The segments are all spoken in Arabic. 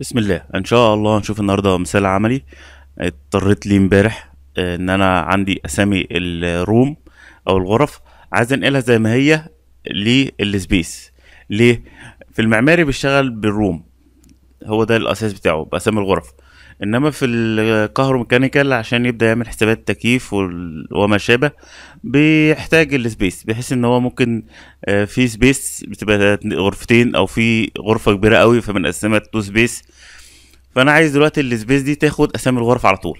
بسم الله ان شاء الله هنشوف النهارده مثال عملي اضطريت لي امبارح آه، ان انا عندي اسامي الروم او الغرف عايز انقلها زي ما هي للسبيس ليه في المعماري بيشتغل بالروم هو ده الاساس بتاعه باسامي الغرف انما في الكهروميكانيكال عشان يبدا يعمل حسابات تكييف وما شابه بيحتاج السبيس بحيث ان هو ممكن آه، في سبيس بتبقى غرفتين او في غرفه كبيره قوي فبنقسمها تو سبيس فانا عايز دلوقتي السبيس دي تاخد اسامي الغرف على طول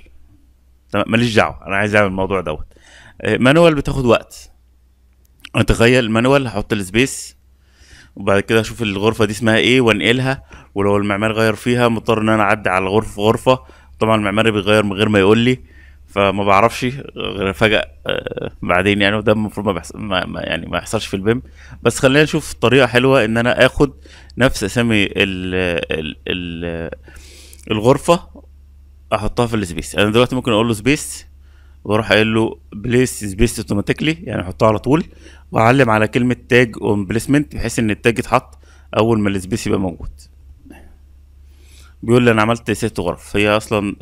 تمام ماليش دعوه انا عايز اعمل الموضوع دوت مانوال آه، بتاخد وقت اتخيل مانوال هحط السبيس وبعد كده اشوف الغرفه دي اسمها ايه وانقلها ولو المعمار غير فيها مضطر ان انا اعدي على غرفة غرفه طبعا المعماري بيغير من غير ما يقول لي فما بعرفش غير فجأة آه، بعدين يعني وده المفروض ما, ما, ما يعني ما يحصلش في البيم بس خلينا نشوف طريقة حلوة ان انا اخد نفس اسامي ال... ال... الغرفة احطها في السبيس انا دلوقتي ممكن اقول له سبيس واروح قايل له بليس سبيس اوتوماتيكلي يعني احطها على طول واعلم على كلمه تاج اون بليسمنت بحيث ان التاج يتحط اول ما السبيس يبقى موجود بيقول لي انا عملت ست غرف هي اصلا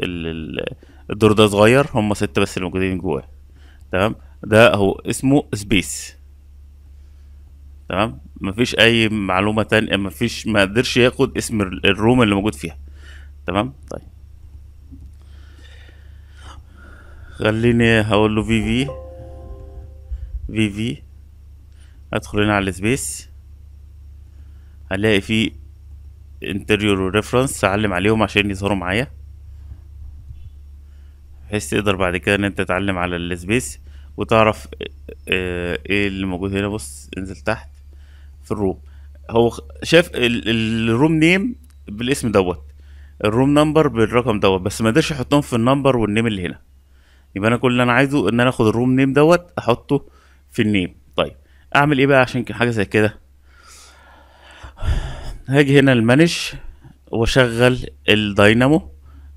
الدور ده صغير هم ستة بس اللي موجودين جواه تمام ده هو اسمه سبيس تمام مفيش اي معلومه تانية مفيش ما قدرش ياخد اسم الروم اللي موجود فيها تمام طيب خليني هقول له في في في في ادخل هنا على السبيس هلاقي فيه انتريور وريفرنس اعلم عليهم عشان يظهروا معايا بحيث تقدر بعد كده ان انت تتعلم على السبيس وتعرف آه، آه، ايه اللي موجود هنا بص انزل تحت في الروم هو شاف الروم نيم بالاسم دوت الروم نمبر بالرقم دوت بس ما قدرش يحطهم في النمبر والنيم اللي هنا يبقى انا كل اللي انا عايزه ان انا اخد الروم نيم دوت احطه في النيم طيب اعمل ايه بقى عشان حاجه زي كده هاجي هنا المانج واشغل الداينامو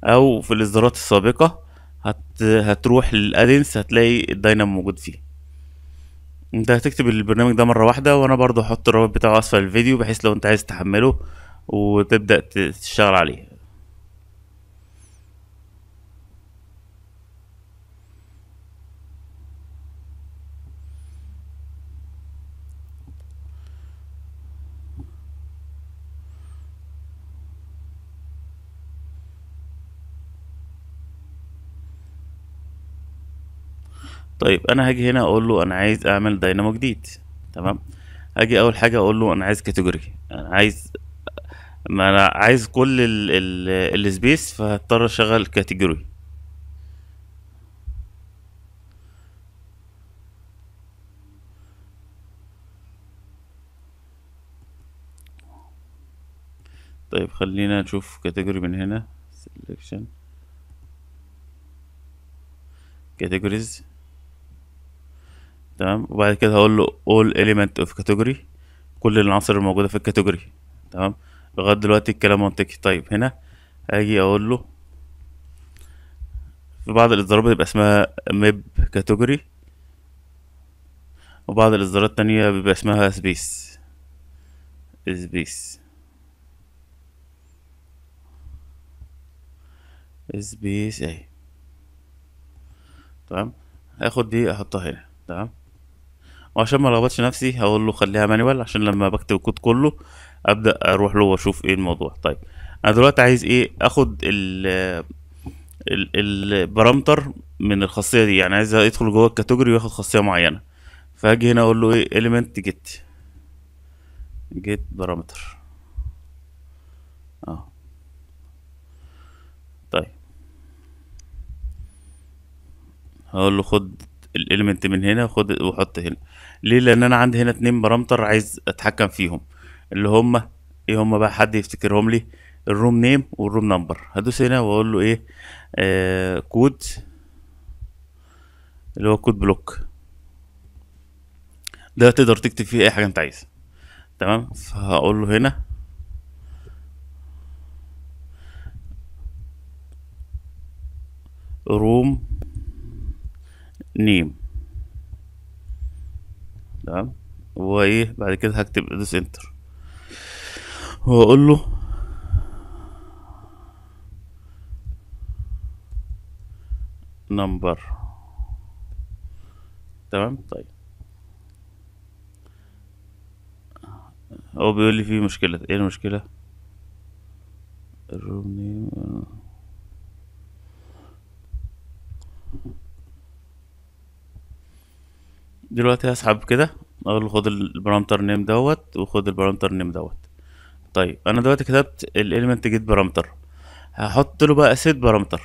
او في الاصدارات السابقه هت... هتروح للادنس هتلاقي الداينامو موجود فيه انت هتكتب البرنامج ده مره واحده وانا برضو هحط الرابط بتاعه اسفل الفيديو بحيث لو انت عايز تحمله وتبدا تشتغل عليه طيب انا هاجي هنا اقول له انا عايز اعمل داينامو جديد تمام هاجي اول حاجه اقول له انا عايز كاتيجوري انا عايز ما انا عايز كل السبيس فهضطر اشغل كاتيجوري طيب خلينا نشوف كاتيجوري من هنا سيلكشن كاتيجوريز تمام وبعد كده هقول له all element of category كل العناصر الموجودة في الكاتيجوري تمام لغاية دلوقتي الكلام منطقي طيب هنا هاجي اقول له في بعض الاصدارات بتبقى اسمها ميب كاتيجوري وبعض الاصدارات التانية بيبقى اسمها سبيس سبيس سبيس اهي تمام هاخد دي احطها هنا تمام وعشان ما لخبطش نفسي هقول له خليها مانيوال عشان لما بكتب الكود كله ابدا اروح له واشوف ايه الموضوع طيب انا دلوقتي عايز ايه اخد ال البارامتر من الخاصيه دي يعني عايز ادخل جوه الكاتيجوري واخد خاصيه معينه فاجي هنا اقول له ايه element get get parameter اه طيب هقول له خد الاليمنت من هنا وخد وحط هنا ليه لان انا عندي هنا اتنين بارامتر عايز اتحكم فيهم اللي هم ايه هم بقى حد يفتكرهم لي الروم نيم والروم نمبر هدوس هنا واقول له ايه آه كود اللي هو كود بلوك ده تقدر تكتب فيه اي حاجه انت عايزها تمام فهقول له هنا روم نيم تمام وايه بعد كده هكتب ادوس انتر واقول له نمبر تمام طيب هو بيقول لي في مشكله ايه المشكله دلوقتي هسحب كده اقول له خد البارامتر نيم دوت وخد البارامتر نيم دوت طيب انا دلوقتي كتبت الاليمنت جيت بارامتر هحط له بقى سيت بارامتر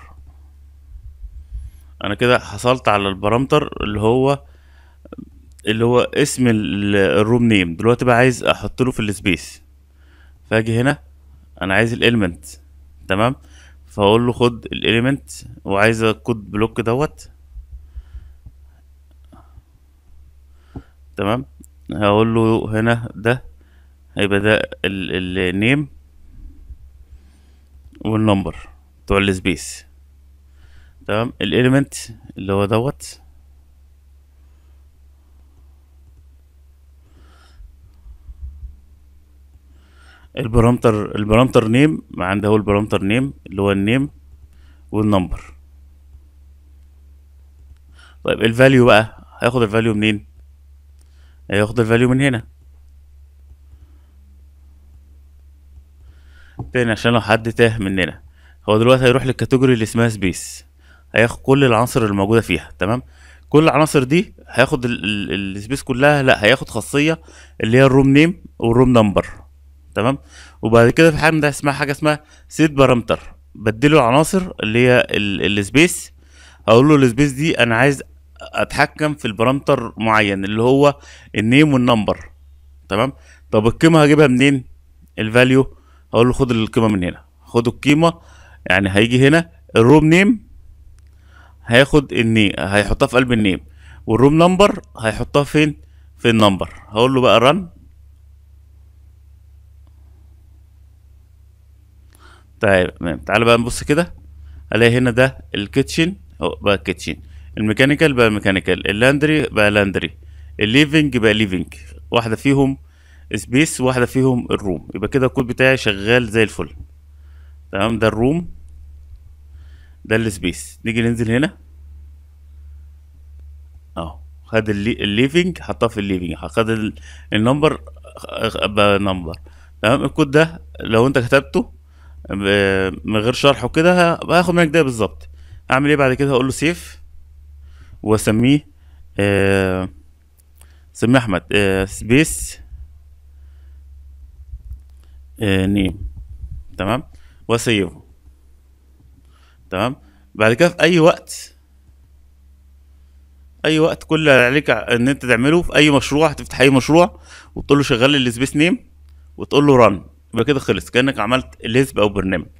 انا كده حصلت على البارامتر اللي هو اللي هو اسم الروم نيم دلوقتي بقى عايز احط له في السبيس فاجي هنا انا عايز الاليمنت تمام فاقول له خد الاليمنت وعايز الكود بلوك دوت تمام هقول له هنا ده هيبقى ده النيم والنمبر بتوع السبيس تمام الاليمنت اللي هو دوت البرامتر البرامتر نيم عنده هو البرامتر نيم اللي هو النيم والنمبر طيب الفاليو بقى هياخد الفاليو منين هياخد الفاليو من هنا تاني عشان لو حد تاه مننا هو دلوقتي هيروح للكاتيجوري اللي اسمها سبيس هياخد كل العناصر الموجوده فيها تمام كل العناصر دي هياخد السبيس كلها لا هياخد خاصيه اللي هي الروم نيم والروم نمبر تمام وبعد كده في حاجه ده اسمها حاجه اسمها سيت بارامتر بديله العناصر اللي هي السبيس اقول له السبيس دي انا عايز اتحكم في البرامتر معين اللي هو النيم والنمبر تمام طب القيمه هجيبها منين الفاليو اقول له خد القيمه من هنا خد القيمه يعني هيجي هنا الروم نيم هياخد النيم هيحطها في قلب النيم والروم نمبر هيحطها فين في النمبر هقول له بقى رن طيب تمام تعالى بقى نبص كده الاقي هنا ده الكيتشن اهو بقى الكيتشن الميكانيكال بقى ميكانيكال اللاندري بقى لاندري الليفنج بقى ليفنج واحده فيهم سبيس واحده فيهم الروم يبقى كده الكود بتاعي شغال زي الفل تمام ده الروم ده السبيس نيجي ننزل هنا اهو خد الليفنج حطها في الليفنج خد النمبر بقى نمبر تمام الكود ده لو انت كتبته آه، من غير شرحه كده هاخد منك ده بالظبط اعمل ايه بعد كده هقول له سيف واسميه آه، سمي احمد آه، سبيس آه، نيم تمام واسيبه تمام بعد كده في اي وقت اي وقت كل اللي عليك ان انت تعمله في اي مشروع هتفتح اي مشروع وتقول له شغل لي السبيس نيم وتقول له رن يبقى كده خلص كانك عملت ليسب او برنامج